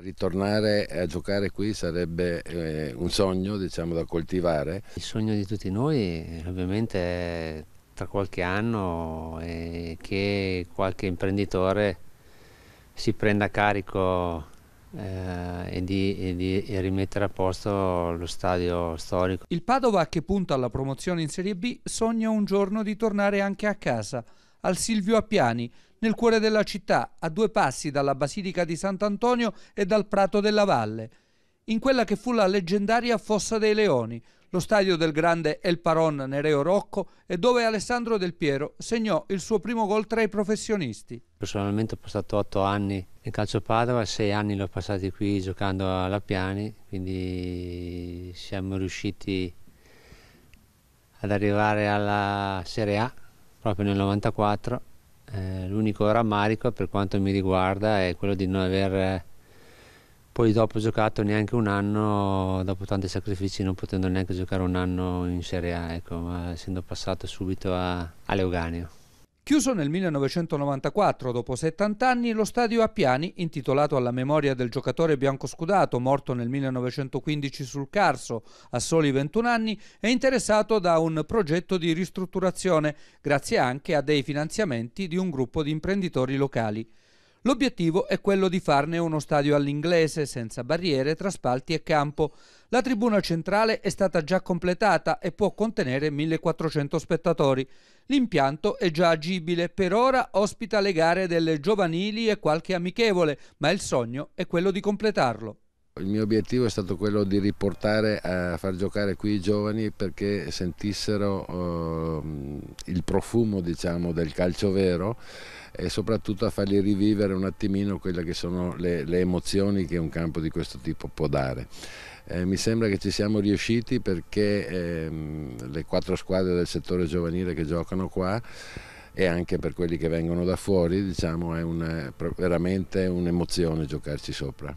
Ritornare a giocare qui sarebbe eh, un sogno diciamo, da coltivare. Il sogno di tutti noi ovviamente è tra qualche anno eh, che qualche imprenditore si prenda carico eh, e, di, e, di, e rimettere a posto lo stadio storico. Il Padova che punta alla promozione in Serie B sogna un giorno di tornare anche a casa, al Silvio Appiani, nel cuore della città, a due passi dalla Basilica di Sant'Antonio e dal Prato della Valle, in quella che fu la leggendaria Fossa dei Leoni, lo stadio del grande El Paron Nereo Rocco e dove Alessandro Del Piero segnò il suo primo gol tra i professionisti. Personalmente ho passato otto anni in calcio Padova, sei anni l'ho passati qui giocando alla Piani, quindi siamo riusciti ad arrivare alla Serie A proprio nel 94 eh, l'unico rammarico per quanto mi riguarda è quello di non aver eh, poi dopo giocato neanche un anno, dopo tanti sacrifici, non potendo neanche giocare un anno in Serie A, ecco, ma essendo passato subito a, a Leoganio. Chiuso nel 1994, dopo 70 anni, lo stadio Appiani, intitolato alla memoria del giocatore biancoscudato morto nel 1915 sul Carso a soli 21 anni, è interessato da un progetto di ristrutturazione, grazie anche a dei finanziamenti di un gruppo di imprenditori locali. L'obiettivo è quello di farne uno stadio all'inglese, senza barriere tra spalti e campo. La tribuna centrale è stata già completata e può contenere 1400 spettatori. L'impianto è già agibile, per ora ospita le gare delle giovanili e qualche amichevole, ma il sogno è quello di completarlo. Il mio obiettivo è stato quello di riportare a far giocare qui i giovani perché sentissero eh, il profumo diciamo, del calcio vero e soprattutto a fargli rivivere un attimino quelle che sono le, le emozioni che un campo di questo tipo può dare. Eh, mi sembra che ci siamo riusciti perché ehm, le quattro squadre del settore giovanile che giocano qua e anche per quelli che vengono da fuori diciamo, è una, eh, veramente un'emozione giocarci sopra.